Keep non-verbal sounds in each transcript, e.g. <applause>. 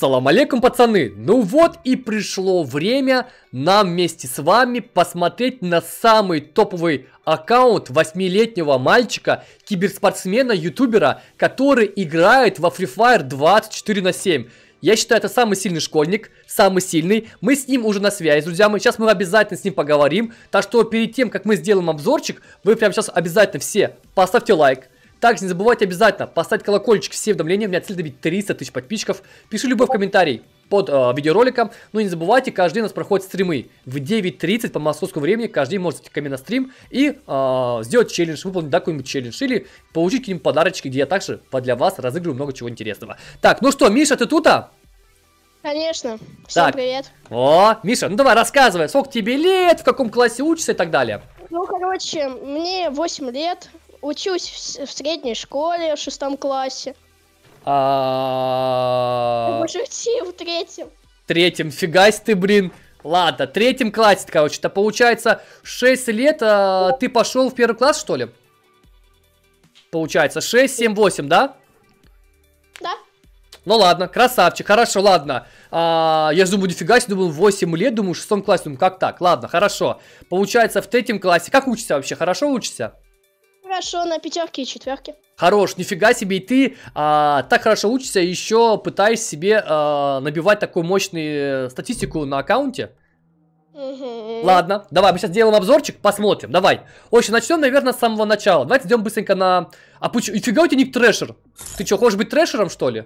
Салам алейкум, пацаны! Ну вот и пришло время нам вместе с вами посмотреть на самый топовый аккаунт 8-летнего мальчика, киберспортсмена, ютубера, который играет во Free Fire 24 на 7. Я считаю, это самый сильный школьник, самый сильный. Мы с ним уже на связи, друзья. мои. сейчас мы обязательно с ним поговорим. Так что перед тем, как мы сделаем обзорчик, вы прямо сейчас обязательно все поставьте лайк, также не забывайте обязательно поставить колокольчик все уведомления. У меня цель добить 300 тысяч подписчиков. Пиши любой комментарий под э, видеороликом. Ну и не забывайте, каждый день у нас проходят стримы. В 9.30 по московскому времени каждый день можете ко мне на стрим и э, сделать челлендж, выполнить да, какой-нибудь челлендж или получить какие-нибудь подарочки, где я также для вас разыгрываю много чего интересного. Так, ну что, Миша, ты тут? -а? Конечно. Всем так. привет. О, Миша, ну давай рассказывай, сколько тебе лет, в каком классе учишься и так далее. Ну, короче, мне 8 лет, учусь в, в средней школе, в шестом классе. А... Шути в третьем. Третьем, фигась ты, блин. Ладно, третьем классе, короче, то получается 6 лет а, ты пошел в первый класс, что ли? Получается 6, 7, 8, да? Да. Ну ладно, красавчик, хорошо, ладно. А, я же думаю, нифига себе, думаю, 8 лет, думаю, в шестом классе, думаю, как так? Ладно, хорошо. Получается, в третьем классе, как учишься вообще, хорошо учишься? хорошо на пятерке и четверке. Хорош, нифига себе, и ты а, так хорошо учишься, еще пытаешь себе а, набивать такую мощную э, статистику на аккаунте. Ладно, давай, мы сейчас делаем обзорчик, посмотрим, давай. Очень, начнем, наверное, с самого начала. Давайте идем быстренько на... А почему... Нифига у тебя ник Трэшер. Ты что, хочешь быть Трэшером, что ли?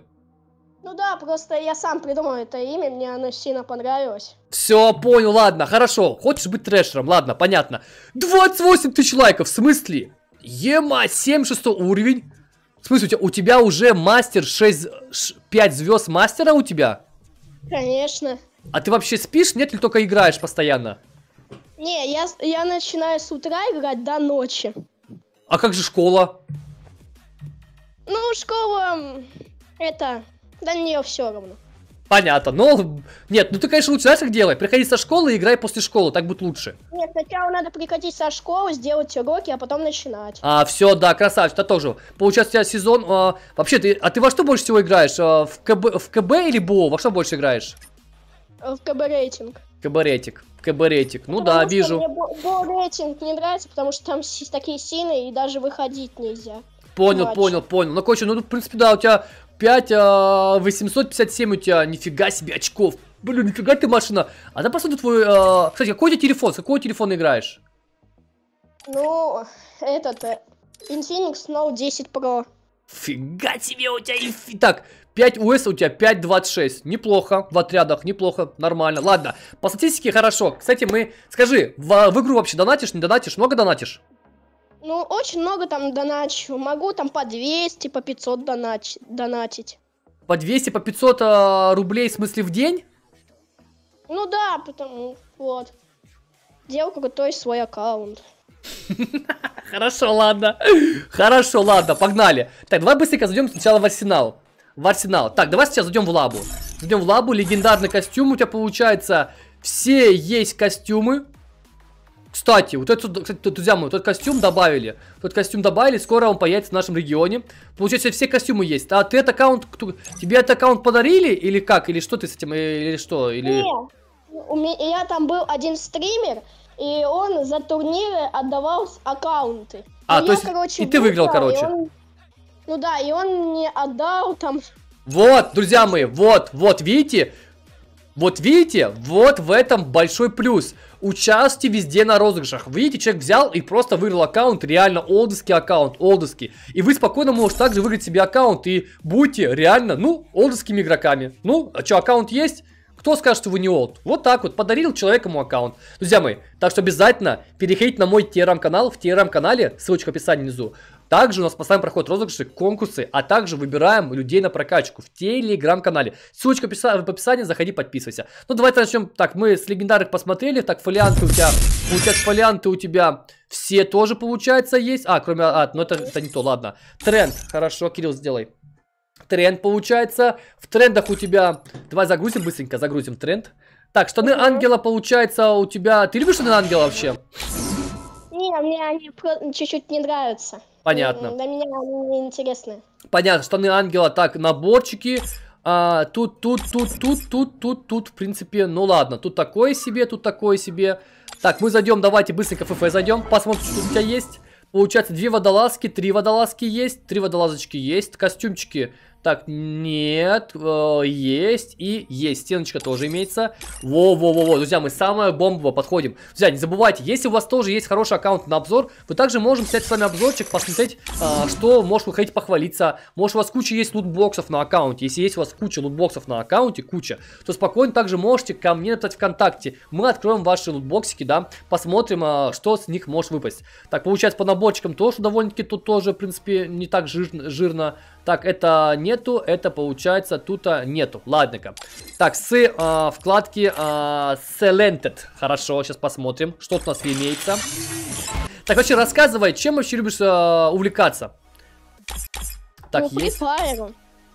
Ну да, просто я сам придумал это имя, мне оно сильно понравилось. Все, понял, ладно, хорошо. Хочешь быть трэшером, ладно, понятно. 28 тысяч лайков, в смысле? Ема, 76 уровень. В смысле, у тебя, у тебя уже мастер 6, 5 звезд мастера у тебя? Конечно. А ты вообще спишь, нет, или только играешь постоянно? Не, я, я начинаю с утра играть до ночи. А как же школа? Ну, школа... Это... Да не, все равно. Понятно. Но, ну, нет, ну ты, конечно, лучше знаешь, как делай? Приходи со школы и играй после школы, так будет лучше. Нет, сначала ну надо приходить со школы, сделать уроки, а потом начинать. А, все, да, красавчик, это тоже. Получается, у тебя сезон... А, вообще, ты, а ты во что больше всего играешь? А, в, КБ, в КБ или БО? Во что больше играешь? Э, в КБ рейтинг. КБ рейтинг. КБ рейтинг. Ну потому да, вижу. Мне рейтинг не нравится, потому что там такие сильные и даже выходить нельзя. Понял, Матч. понял, понял. Ну, короче, ну, в принципе, да, у тебя 5 а, 857 у тебя, нифига себе очков. Блин, нифига ты машина. А да посмотри твой... А... Кстати, какой у тебя телефон? С какого телефона играешь? Ну, этот... Э, Infinix Note 10 Pro. Фига тебе у тебя... Инфи... Так, 5 УС у тебя 5.26. Неплохо. В отрядах неплохо. Нормально. Ладно. По статистике хорошо. Кстати, мы... Скажи, в, в игру вообще донатишь, не донатишь? Много донатишь? Ну, очень много там доначу. Могу там по 200, по 500 донач... донатить. По 200, по 500 э, рублей, в смысле, в день? Ну да, потому вот. Делал какой-то свой аккаунт. <laughs> Хорошо, ладно. Хорошо, ладно, погнали. Так, давай быстренько зайдем сначала в арсенал. В арсенал. Так, давай сейчас зайдем в лабу. Зайдем в лабу, легендарный костюм. У тебя получается все есть костюмы. Кстати, вот этот, кстати, друзья мои, тот костюм добавили. Тот костюм добавили, скоро он появится в нашем регионе. Получается, все костюмы есть. А ты этот аккаунт, кто, тебе этот аккаунт подарили или как? Или что ты с этим, или что? Или... Нет, у меня там был один стример, и он за турниры отдавал аккаунты. А, и то я, есть, короче, и ты выиграл, короче. Он... Ну да, и он мне отдал там... Вот, друзья мои, вот, вот, видите? Вот видите, вот в этом большой плюс. Участвуйте везде на розыгрышах. Видите, человек взял и просто выиграл аккаунт, реально олдовский аккаунт, олдовский. И вы спокойно можете также выиграть себе аккаунт и будьте реально, ну, олдовскими игроками. Ну, а что, аккаунт есть? Кто скажет, что вы не олд? Вот так вот, подарил человек аккаунт. Друзья мои, так что обязательно переходите на мой телеграм-канал. В телеграм-канале, ссылочка в описании внизу. Также у нас постоянно проходят розыгрыши, конкурсы, а также выбираем людей на прокачку в телеграм-канале. Ссылочка в описании, заходи, подписывайся. Ну, давайте начнем. Так, мы с легендарных посмотрели. Так, фолианты у тебя, у тебя фолианты у тебя все тоже, получается, есть. А, кроме, а, ну это, это не то, ладно. Тренд, хорошо, Кирилл, сделай. Тренд получается. В трендах у тебя... Давай загрузим быстренько, загрузим тренд. Так, штаны угу. ангела получается а у тебя... Ты любишь штаны ангела вообще? Не, мне они чуть-чуть не нравятся. Понятно. Для меня они неинтересны. Понятно, штаны ангела. Так, наборчики. А, тут, тут, тут, тут, тут, тут, тут, в принципе, ну ладно. Тут такое себе, тут такое себе. Так, мы зайдем, давайте быстренько ФФ зайдем. Посмотрим, что у тебя есть. Получается, две водолазки, три водолазки есть, три водолазочки есть, костюмчики. Так, нет, э, есть и есть. Стеночка тоже имеется. Во-во-во-во, друзья, мы самое бомбово подходим. Друзья, не забывайте, если у вас тоже есть хороший аккаунт на обзор, вы также можем взять с вами обзорчик, посмотреть, э, что, может, вы хотите похвалиться. Может, у вас куча есть лутбоксов на аккаунте. Если есть у вас куча лутбоксов на аккаунте, куча, то спокойно также можете ко мне написать ВКонтакте. Мы откроем ваши лутбоксики, да, посмотрим, э, что с них может выпасть. Так, получается, по наборчикам тоже довольно-таки тут тоже, в принципе, не так жир жирно так, это нету, это получается тут нету. Ладненько. Так, с э, вкладки э, Selected. Хорошо, сейчас посмотрим, что у нас имеется. Так, вообще рассказывай, чем вообще любишь э, увлекаться? Так, ну, есть.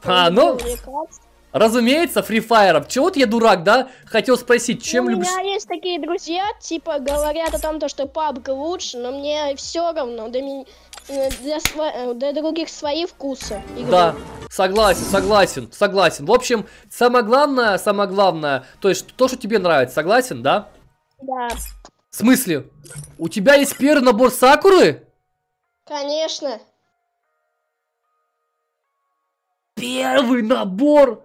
А, ну... Увлекаться. Разумеется, фрифайером. Чего ты я дурак, да? Хотел спросить, чем ну, любишь... У меня есть такие друзья, типа, говорят о том, то, что PUBG лучше, но мне все равно. До меня Э, для, сво... Э, для других свои вкусы. Игры. Да, согласен, согласен, согласен. В общем, самое главное, самое главное, то есть то, что тебе нравится, согласен, да? Да. В смысле? У тебя есть первый набор Сакуры? Конечно. Первый набор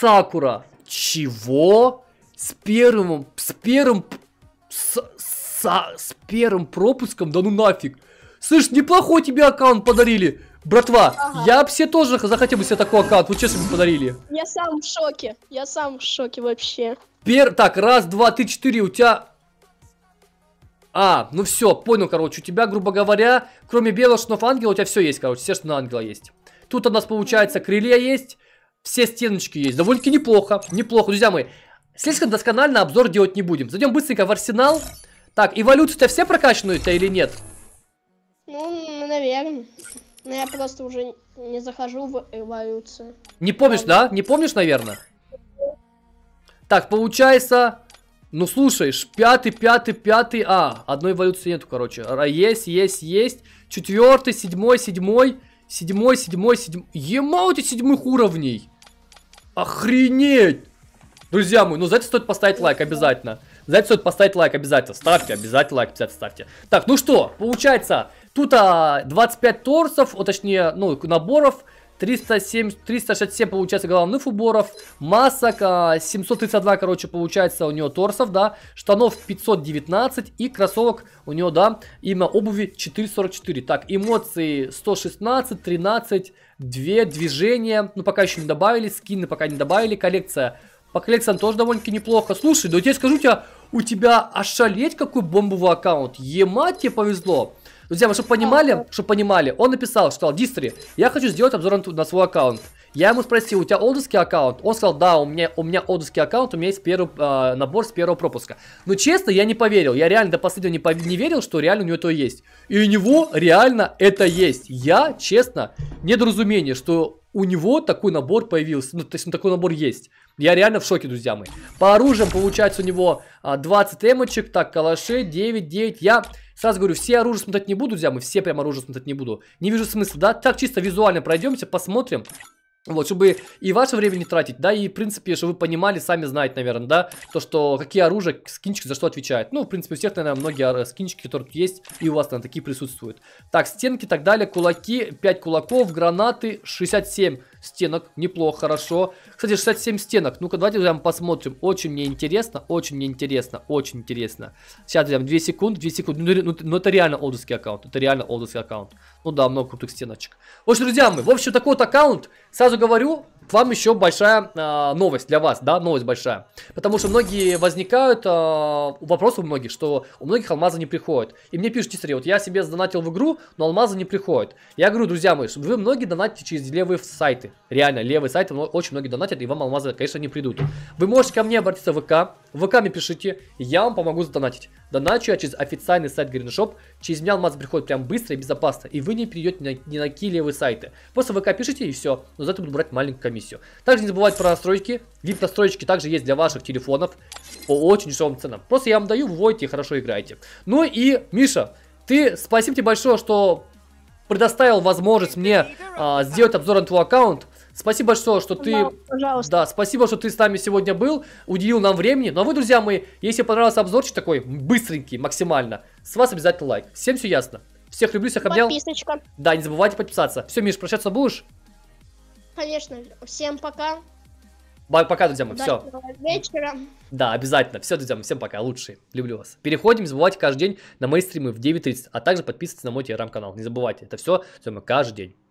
Сакура. Чего? С первым, с первым, с, с, с первым пропуском? Да ну нафиг. Слышь, неплохой тебе аккаунт подарили. Братва, ага. я бы себе тоже захотел бы себе такой аккаунт, вот честно бы подарили. Я сам в шоке, я сам в шоке вообще. Пер... Так, раз, два, три, четыре, у тебя... А, ну все, понял, короче, у тебя, грубо говоря, кроме белых штанов ангела, у тебя все есть, короче, все штаны ангела есть. Тут у нас, получается, крылья есть, все стеночки есть. Довольно-таки неплохо, неплохо, друзья мои. Слишком досконально обзор делать не будем. Зайдем быстренько в арсенал. Так, эволюцию-то все прокачаны у тебя или Нет. Ну, наверное. Но я просто уже не захожу в эволюцию. Не помнишь, да? Не помнишь, наверное? Так, получается... Ну, слушай, пятый, пятый, пятый... А, одной эволюции нету, короче. А Есть, есть, есть. Четвертый, седьмой, седьмой. Седьмой, седьмой, седьмой. Ема у тебя седьмых уровней. Охренеть! Друзья мои, ну за это стоит поставить лайк обязательно. За это стоит поставить лайк обязательно. Ставьте, обязательно лайк обязательно ставьте. Так, ну что, получается, тут а, 25 торсов, о, точнее, ну, наборов. 307, 367 получается головных уборов, масок 732, а, короче, получается у него торсов, да, штанов 519 и кроссовок у него, да, имя обуви 444. Так, эмоции 116, 13, 2 движения, ну пока еще не добавили, скины пока не добавили, коллекция по коллекциям тоже довольно-таки неплохо. Слушай, да я тебе скажу, тебя, у тебя ошалеть какой бомбовый аккаунт. Емать тебе повезло. Друзья, вы чтобы понимали, чтобы понимали, он написал, сказал, Дистри, я хочу сделать обзор на, свой аккаунт. Я ему спросил, у тебя олдовский аккаунт? Он сказал, да, у меня, у меня олдовский аккаунт, у меня есть первый, э, набор с первого пропуска. Но ну, честно, я не поверил, я реально до последнего не, пов... не верил, что реально у него это есть. И у него реально это есть. Я, честно, недоразумение, что у него такой набор появился. Ну, то есть, ну, такой набор есть. Я реально в шоке, друзья мои. По оружиям получается у него а, 20 эмочек, так, калаши, 9, 9. Я сразу говорю, все оружие смотреть не буду, друзья мои, все прям оружие смотреть не буду. Не вижу смысла, да? Так, чисто визуально пройдемся, посмотрим. Вот, чтобы и ваше время не тратить, да, и, в принципе, чтобы вы понимали, сами знаете, наверное, да, то, что какие оружия, скинчики за что отвечают Ну, в принципе, у всех, наверное, многие скинчики, которые тут есть, и у вас, наверное, такие присутствуют. Так, стенки и так далее, кулаки, 5 кулаков, гранаты, 67 стенок, неплохо, хорошо. Кстати, 67 стенок, ну-ка, давайте, друзья, посмотрим. Очень мне интересно, очень мне интересно, очень интересно. Сейчас, друзья, 2 секунды, 2 секунды, ну, ну, ну это реально олдовский аккаунт, это реально олдовский аккаунт. Ну да, много крутых стеночек. В общем, друзья, мы, в общем, такой вот аккаунт, сразу сразу говорю, к вам еще большая э, новость для вас, да, новость большая. Потому что многие возникают, э, вопрос у многих, что у многих алмазы не приходят. И мне пишут, смотри, вот я себе сдонатил в игру, но алмазы не приходят. Я говорю, друзья мои, вы многие донатите через левые сайты. Реально, левые сайты очень многие донатят, и вам алмазы, конечно, не придут. Вы можете ко мне обратиться в ВК, в ВК мне пишите, я вам помогу задонатить. Доначу я через официальный сайт Гриншоп, через меня алмазы приходят прям быстро и безопасно, и вы не перейдете ни на, ни на какие левые сайты. Просто в ВК пишите и все, но за это буду брать маленькую комиссию миссию. Также не забывайте про настройки. VIP настройки также есть для ваших телефонов по очень дешевым ценам. Просто я вам даю, вводите и хорошо играйте. Ну и, Миша, ты, спасибо тебе большое, что предоставил возможность мне а, сделать обзор на твой аккаунт. Спасибо большое, что ты... Да, пожалуйста. Да, спасибо, что ты с нами сегодня был, уделил нам времени. Ну а вы, друзья мои, если понравился обзорчик такой, быстренький максимально, с вас обязательно лайк. Всем все ясно. Всех люблю, всех обнял. Подписочка. Да, не забывайте подписаться. Все, Миш, прощаться будешь? конечно. Всем пока. Пока, друзья мои, все. вечера. Да, обязательно. Все, друзья всем пока, лучшие. Люблю вас. Переходим, не забывайте каждый день на мои стримы в 9.30, а также подписывайтесь на мой телеграм-канал. Не забывайте, это все, все мы каждый день.